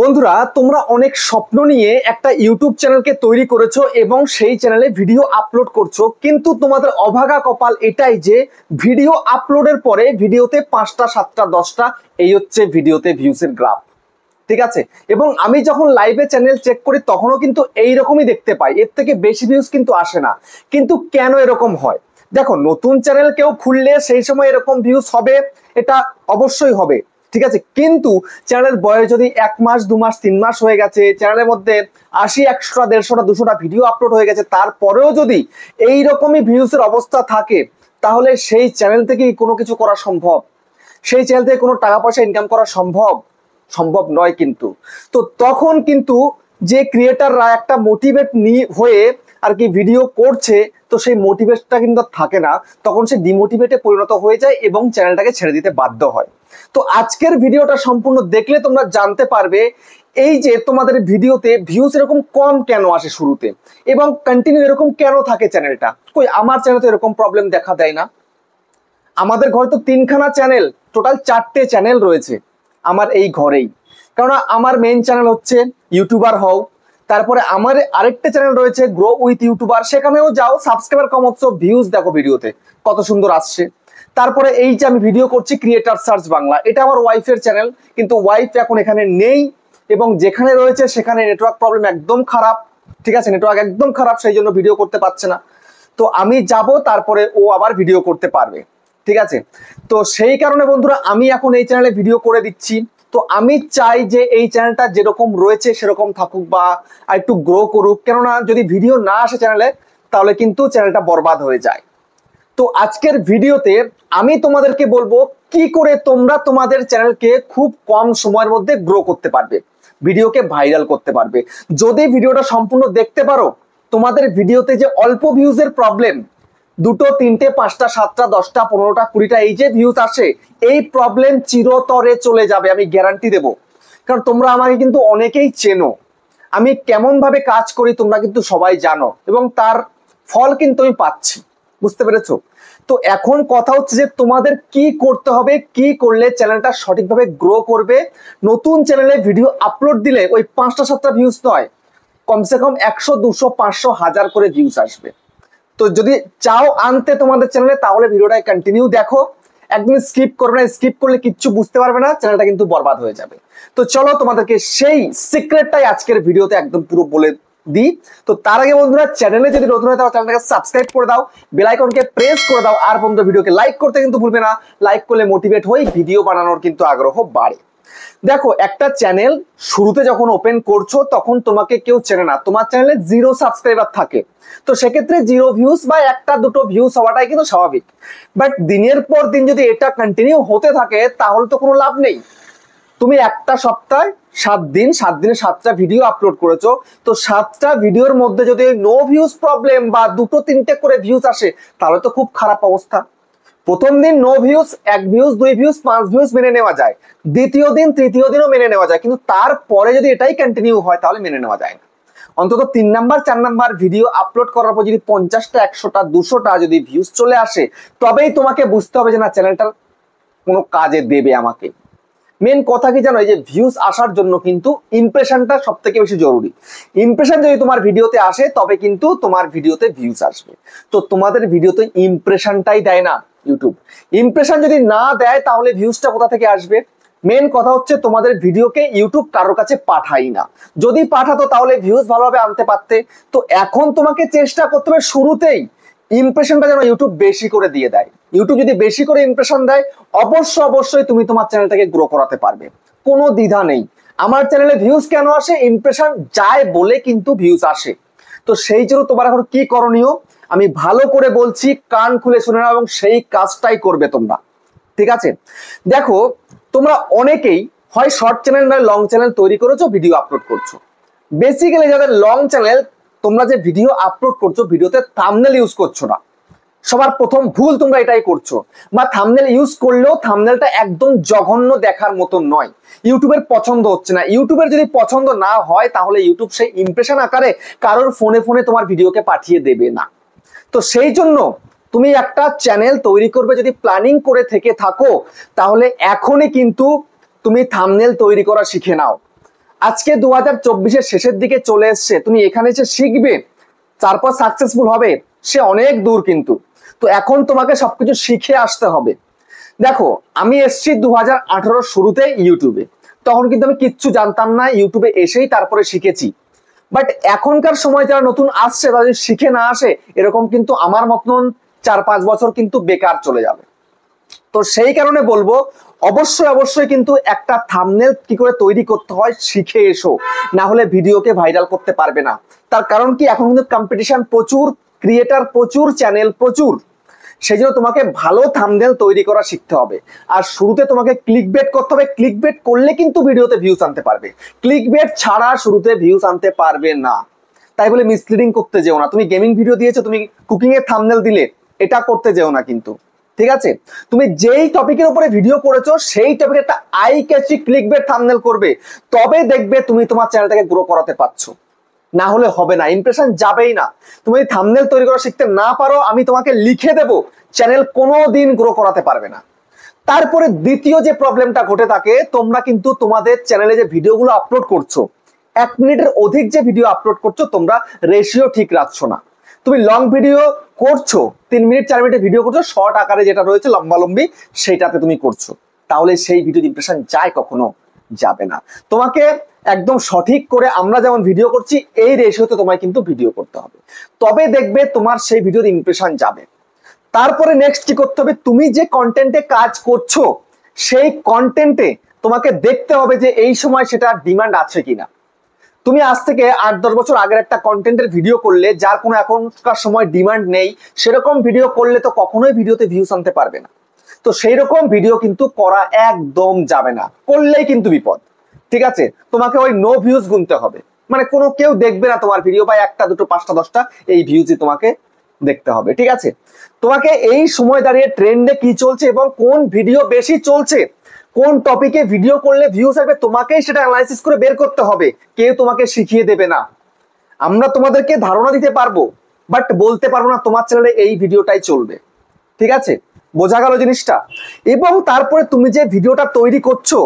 বন্ধুরা তোমরা অনেক স্বপ্ন নিয়ে একটা ইউটিউব চ্যানেলকে তৈরি করেছো এবং সেই চ্যানেলে ভিডিও আপলোড করছো কিন্তু তোমাদের অভাগা কপাল এটাই যে ভিডিও আপলোডের পরে ভিডিওতে পাঁচটা সাতটা দশটা এই হচ্ছে ভিডিওতে ভিউজের গ্রাফ ঠিক আছে এবং আমি যখন লাইভে চ্যানেল চেক করি তখনও কিন্তু এই রকমই দেখতে পাই এর থেকে বেশি ভিউস কিন্তু আসে না কিন্তু কেন এরকম হয় দেখো নতুন চ্যানেল কেউ খুললে সেই সময় এরকম ভিউজ হবে এটা অবশ্যই হবে ঠিক আছে কিন্তু চ্যানেলের বয়স যদি এক মাস দু মাস তিন মাস হয়ে গেছে চ্যানেলের মধ্যে আশি একশোটা দেড়শোটা দুশোটা ভিডিও আপলোড হয়ে গেছে তারপরেও যদি এই রকমই ভিউসের অবস্থা থাকে তাহলে সেই চ্যানেল থেকে কোনো কিছু করা সম্ভব সেই চ্যানেল থেকে কোনো টাকা পয়সা ইনকাম করা সম্ভব সম্ভব নয় কিন্তু তো তখন কিন্তু যে ক্রিয়েটাররা একটা মোটিভেট নিয়ে হয়ে আর কি ভিডিও করছে তো সেই মোটিভেটটা কিন্তু থাকে না তখন সে ডিমোটিভেটে পরিণত হয়ে যায় এবং চ্যানেলটাকে ছেড়ে দিতে বাধ্য হয় তো আজকের ভিডিওটা সম্পূর্ণ দেখলে তোমরা জানতে পারবে এই যে তোমাদের ভিডিওতে ভিউজ এরকম কম কেন আসে শুরুতে এবং কন্টিনিউ এরকম কেন থাকে চ্যানেলটা কই আমার চ্যানেল তো এরকম প্রবলেম দেখা দেয় না আমাদের ঘরে তো তিনখানা চ্যানেল টোটাল চারটে চ্যানেল রয়েছে আমার এই ঘরেই কেননা আমার মেন চ্যানেল হচ্ছে ইউটিউবার হও তারপরে আমার আরেকটা চ্যানেল রয়েছে গ্রো উইথ ইউটিউবার সেখানেও যাও সাবস্ক্রাইবার কম হচ্ছে ভিউজ দেখো ভিডিওতে কত সুন্দর আসছে তারপরে এই যে আমি ভিডিও করছি ক্রিয়েটার সার্চ বাংলা এটা আমার ওয়াইফের চ্যানেল কিন্তু ওয়াইফ এখন এখানে নেই এবং যেখানে রয়েছে সেখানে নেটওয়ার্ক প্রবলেম একদম খারাপ ঠিক আছে নেটওয়ার্ক একদম খারাপ সেই জন্য ভিডিও করতে পারছে না তো আমি যাব তারপরে ও আবার ভিডিও করতে পারবে ঠিক আছে তো সেই কারণে বন্ধুরা আমি এখন এই চ্যানেলে ভিডিও করে দিচ্ছি তো আমি চাই যে এই চ্যানেলটা যেরকম রয়েছে সেরকম থাকুক বা একটু গ্রো করুক কেননা যদি ভিডিও না আসে চ্যানেলে তাহলে কিন্তু চ্যানেলটা বরবাদ হয়ে যায় তো আজকের ভিডিওতে আমি তোমাদেরকে বলবো কি করে তোমরা তোমাদের চ্যানেলকে খুব কম সময়ের মধ্যে গ্রো করতে পারবে ভিডিওকে ভাইরাল করতে পারবে যদি ভিডিওটা সম্পূর্ণ দেখতে পারো তোমাদের ভিডিওতে যে অল্প ভিউজের প্রবলেম দুটো তিনটে পাঁচটা সাতটা দশটা পনেরোটা কুড়িটা এই যে ভিউজ আসে এই প্রবলেম চিরতরে চলে যাবে আমি গ্যারান্টি দেব কারণ তোমরা আমাকে কিন্তু অনেকেই চেনো আমি কেমন ভাবে কাজ করি তোমরা কিন্তু সবাই জানো এবং তার ফল কিন্তু আমি পাচ্ছি বুঝতে পেরেছো তো এখন কথা হচ্ছে যে তোমাদের কি করতে হবে কি করলে চ্যানেলটা সঠিকভাবে গ্রো করবে নতুন চ্যানেলে ভিডিও আপলোড দিলে ওই পাঁচটা সাতটা ভিউজ নয় কমসে কম একশো দুশো পাঁচশো হাজার করে ভিউজ আসবে তো যদি চাও আনতে তোমাদের চ্যানেলে তাহলে ভিডিওটা কন্টিনিউ দেখো একদম স্কিপ করবে না স্কিপ করলে কিচ্ছু বুঝতে পারবে না চ্যানেলটা কিন্তু বরবাদ হয়ে যাবে তো চলো তোমাদেরকে সেই সিক্রেটটাই আজকের ভিডিওতে একদম পুরো বলে দিই তো তার আগে বন্ধুরা চ্যানেলে যদি নতুন হয় তাহলে চ্যানেলটাকে সাবস্ক্রাইব করে দাও বেলাইকনকে প্রেস করে দাও আর বন্ধু ভিডিওকে লাইক করতে কিন্তু ভুলবে না লাইক করলে মোটিভেট হয়ে ভিডিও বানানোর কিন্তু আগ্রহ বাড়ে দেখো একটা চ্যানেল শুরুতে যখন ওপেন করছো তখন তোমাকে কেউ চেনে না তোমার চ্যানেলে জিরো সাবস্ক্রাইবার থাকে তো সেক্ষেত্রে জিরো ভিউজ বা একটা দুটো ভিউজ হওয়াটাই কিন্তু স্বাভাবিক বাট দিনের পর দিন যদি এটা কন্টিনিউ হতে থাকে তাহলে তো কোনো লাভ নেই তুমি একটা সপ্তাহে সাত দিন সাত দিনে সাতটা ভিডিও আপলোড করেছো তো সাতটা ভিডিওর মধ্যে যদি নো ভিউজ প্রবলেম বা দুটো তিনটে করে ভিউজ আসে তাহলে তো খুব খারাপ অবস্থা প্রথম দিন নো ভিউজ এক ভিউজ দুই ভিউজ পাঁচ ভিউজ মেনে নেওয়া যায় দ্বিতীয় দিন তৃতীয় দিনও মেনে নেওয়া যায় কিন্তু তারপরে যদি এটাই কন্টিনিউ হয় তাহলে মেনে নেওয়া যায় না অন্তত তিন নাম্বার চার নাম্বার ভিডিও আপলোড করার পর যদি পঞ্চাশটা একশোটা দুশোটা যদি ভিউজ চলে আসে তবেই তোমাকে বুঝতে হবে যে না চ্যানেলটার কোনো কাজে দেবে আমাকে মেন কথা কি জানো এই যে ভিউজ আসার জন্য কিন্তু ইমপ্রেশনটা সব থেকে বেশি জরুরি ইমপ্রেশন যদি তোমার ভিডিওতে আসে তবে কিন্তু তোমার ভিডিওতে ভিউজ আসবে তো তোমাদের ভিডিওতে ইমপ্রেশনটাই দেয় না ইউটিউব ইমপ্রেশন যদি না দেয় তাহলে ভিউজটা কোথা থেকে আসবে মেন কথা হচ্ছে তোমাদের ভিডিওকে ইউটিউব কারোর কাছে পাঠাই না যদি পাঠাতো তাহলে ভিউজ ভালোভাবে আনতে পারতে তো এখন তোমাকে চেষ্টা করতে হবে শুরুতেই ইমপ্রেশনটা যেন ইউটিউব বেশি করে দিয়ে দেয় ইউটিউব যদি বেশি করে ইমপ্রেশন দেয় অবশ্য অবশ্যই তুমি তোমার চ্যানেলটাকে গ্রো করাতে পারবে কোনো দ্বিধা নেই আমার চ্যানেলে ভিউজ কেন আসে ইমপ্রেশন যায় বলে কিন্তু ভিউজ আসে তো সেই জন্য তোমার এখন কি করণীয় আমি ভালো করে বলছি কান খুলে শুনে নাও এবং সেই কাজটাই করবে তোমরা ঠিক আছে দেখো তোমরা অনেকেই হয় শর্ট চ্যানেল না লং চ্যানেল তৈরি করেছো ভিডিও আপলোড করছো বেসিক্যালি যাদের লং চ্যানেল তোমরা যে ভিডিও আপলোড করছো ভিডিওতে থামনেল ইউজ করছো না সবার প্রথম ভুল তোমরা এটাই করছো বা থামনেল ইউজ করলেও থামনেলটা একদম জঘন্য দেখার মতন নয় ইউটিউবের পছন্দ হচ্ছে না ইউটিউবের যদি পছন্দ না হয় তাহলে ইউটিউব সেই ইমপ্রেশন আকারে কারোর ফোনে ফোনে তোমার ভিডিওকে পাঠিয়ে দেবে না তো সেই জন্য তুমি একটা চ্যানেল তৈরি করবে যদি প্ল্যানিং করে থেকে থাকো তাহলে এখনই কিন্তু তুমি থামনেল তৈরি করা শিখে নাও আজকে দু হাজার চব্বিশের শেষের দিকে চলে এসছে তুমি এখানে এসে শিখবে তারপর সাকসেসফুল হবে সে অনেক দূর কিন্তু তো এখন তোমাকে সবকিছু শিখে আসতে হবে দেখো আমি এসছি দু হাজার শুরুতে ইউটিউবে তখন কিন্তু আমি কিচ্ছু জানতাম না ইউটিউবে এসেই তারপরে শিখেছি বাট এখনকার সময় যারা নতুন আসছে তাদের শিখে না আসে এরকম কিন্তু আমার মতন চার পাঁচ বছর কিন্তু বেকার চলে যাবে তো সেই কারণে বলবো অবশ্যই অবশ্যই কিন্তু একটা থামনেল কি করে তৈরি করতে হয় শিখে এসো না হলে ভিডিওকে ভাইরাল করতে পারবে না তার কারণ কি এখন কিন্তু কম্পিটিশন প্রচুর ক্রিয়েটার প্রচুর চ্যানেল প্রচুর সেই জন্য তোমাকে ভালো থামদেল তৈরি করা শিখতে হবে আর শুরুতে তোমাকে ক্লিক বেট করতে হবে ক্লিক বেট করলে কিন্তু ভিডিওতে ভিউস আনতে পারবে ক্লিক বেট ছাড়া শুরুতে ভিউস আনতে পারবে না তাই বলে মিসলিডিং করতে যেও না তুমি গেমিং ভিডিও দিয়েছো তুমি কুকিং এর থামনেল দিলে এটা করতে যেও না কিন্তু ঠিক আছে তুমি যেই টপিকের উপরে ভিডিও করেছো সেই টপিকের একটা eye catchy click bait thumbnail করবে তবে দেখবে তুমি তোমার চ্যানেলটাকে গ্রো করাতে পারছো না হলে হবে না ইমপ্রেশন যাবেই না তুমি থামনেল তৈরি করা শিখতে না পারো আমি তোমাকে লিখে দেব চ্যানেল কোনো দিন গ্রো করাতে পারবে না তারপরে দ্বিতীয় যে প্রবলেমটা ঘটে থাকে তোমরা কিন্তু তোমাদের চ্যানেলে যে ভিডিওগুলো আপলোড করছো এক মিনিটের অধিক যে ভিডিও আপলোড করছো তোমরা রেশিও ঠিক রাখছো না তুমি লং ভিডিও করছো তিন মিনিট চার মিনিটের ভিডিও করছো শর্ট আকারে যেটা রয়েছে লম্বালম্বি সেটাতে তুমি করছো তাহলে সেই ভিডিও ইমপ্রেশন যায় কখনো যাবে না তোমাকে একদম সঠিক করে আমরা যেমন ভিডিও করছি এই রেশিওতে তোমায় কিন্তু ভিডিও করতে হবে তবে দেখবে তোমার সেই ভিডিওর ইমপ্রেশন যাবে তারপরে নেক্সট কি করতে হবে তুমি যে কন্টেন্টে কাজ করছো সেই কন্টেন্টে তোমাকে দেখতে হবে যে এই সময় সেটা ডিমান্ড আছে কিনা তুমি আজ থেকে আট দশ বছর আগের একটা কন্টেন্টের ভিডিও করলে যার কোনো এখনকার সময় ডিমান্ড নেই সেরকম ভিডিও করলে তো কখনোই ভিডিওতে ভিউস আনতে পারবে না তো সেই রকম ভিডিও কিন্তু করা একদম যাবে না করলেই কিন্তু বিপদ ঠিক আছে তোমাকে ওই নো ভিউজ গুনতে হবে মানে কোনো কেউ দেখবে না তোমার ভিডিও বা একটা দুটো পাঁচটা দশটা এই ভিউজই তোমাকে দেখতে হবে ঠিক আছে তোমাকে এই সময় দাঁড়িয়ে ট্রেন্ডে কি চলছে এবং কোন ভিডিও বেশি চলছে কোন টপিকে ভিডিও করলে ভিউজ আসবে তোমাকেই সেটা অ্যানালাইসিস করে বের করতে হবে কেউ তোমাকে শিখিয়ে দেবে না আমরা তোমাদেরকে ধারণা দিতে পারবো বাট বলতে পারবো না তোমার চ্যানেলে এই ভিডিওটাই চলবে ঠিক আছে বোঝা গেল জিনিসটা এবং তারপরে তুমি যে ভিডিওটা তৈরি করছো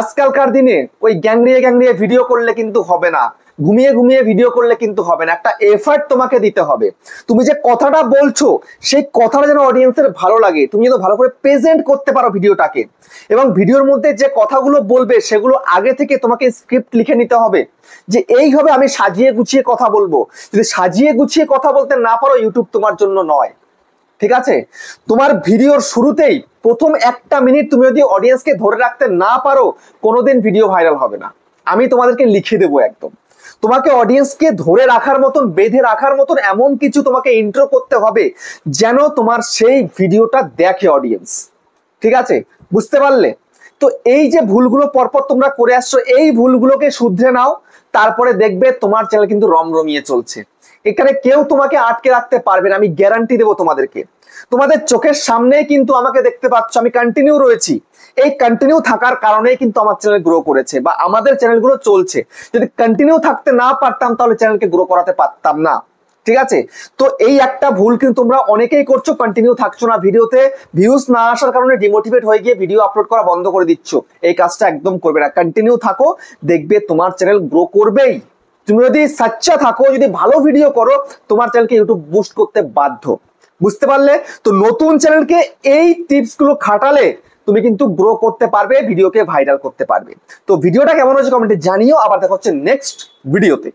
আজকালকার দিনে ওই গ্যাংরিয়ে গ্যাংরিয়ে ভিডিও করলে কিন্তু হবে না ঘুমিয়ে ঘুমিয়ে ভিডিও করলে কিন্তু হবে না একটা এফার্ট তোমাকে দিতে হবে তুমি যে কথাটা বলছো সেই কথাটা যেন অডিয়েন্সের ভালো লাগে তুমি যেন ভালো করে প্রেজেন্ট করতে পারো ভিডিওটাকে এবং ভিডিওর মধ্যে যে কথাগুলো বলবে সেগুলো আগে থেকে তোমাকে স্ক্রিপ্ট লিখে নিতে হবে যে এইভাবে আমি সাজিয়ে গুছিয়ে কথা বলবো যদি সাজিয়ে গুছিয়ে কথা বলতে না পারো ইউটিউব তোমার জন্য নয় ঠিক আছে তোমার ভিডিওর শুরুতেই প্রথম একটা মিনিট তুমি যদি অডিয়েন্সকে ধরে রাখতে না পারো কোনোদিন ভিডিও ভাইরাল হবে না আমি তোমাদেরকে লিখে দেবো একদম তোমাকে অডিয়েন্সকে ধরে রাখার মতন বেঁধে রাখার মতন এমন কিছু তোমাকে ইন্ট্রো করতে হবে যেন তোমার সেই ভিডিওটা দেখে অডিয়েন্স ঠিক আছে বুঝতে পারলে তো এই যে ভুলগুলো পরপর তোমরা করে আসছো এই ভুলগুলোকে শুধরে নাও তারপরে দেখবে তোমার চ্যানেল কিন্তু রমরমিয়ে চলছে এখানে কেউ তোমাকে আটকে রাখতে পারবে না আমি গ্যারান্টি দেবো তোমাদেরকে তোমাদের চোখের সামনেই কিন্তু আমাকে দেখতে পাচ্ছ আমি কন্টিনিউ রয়েছি এই কন্টিনিউ থাকার কারণে কিন্তু আমার চ্যানেল গ্রো করেছে বা আমাদের চ্যানেলগুলো চলছে যদি কন্টিনিউ থাকতে না পারতাম তাহলে চ্যানেলকে গ্রো করাতে পারতাম না ঠিক আছে তো এই একটা ভুল কিন্তু তোমরা অনেকেই করছো কন্টিনিউ থাকছো না ভিডিওতে ভিউজ না আসার কারণে ডিমোটিভেট হয়ে গিয়ে ভিডিও আপলোড করা বন্ধ করে দিচ্ছ এই কাজটা একদম করবে না কন্টিনিউ থাকো দেখবে তোমার চ্যানেল গ্রো করবেই তুমি যদি সাচ্চা থাকো যদি ভালো ভিডিও করো তোমার চ্যানেলকে ইউটিউব বুস্ট করতে বাধ্য বুঝতে পারলে তো নতুন চ্যানেলকে এই টিপসগুলো খাটালে তুমি কিন্তু গ্রো করতে পারবে ভিডিওকে ভাইরাল করতে পারবে তো ভিডিওটা কেমন হয়েছে কমেন্টে জানিও আবার দেখা হচ্ছে নেক্সট ভিডিওতে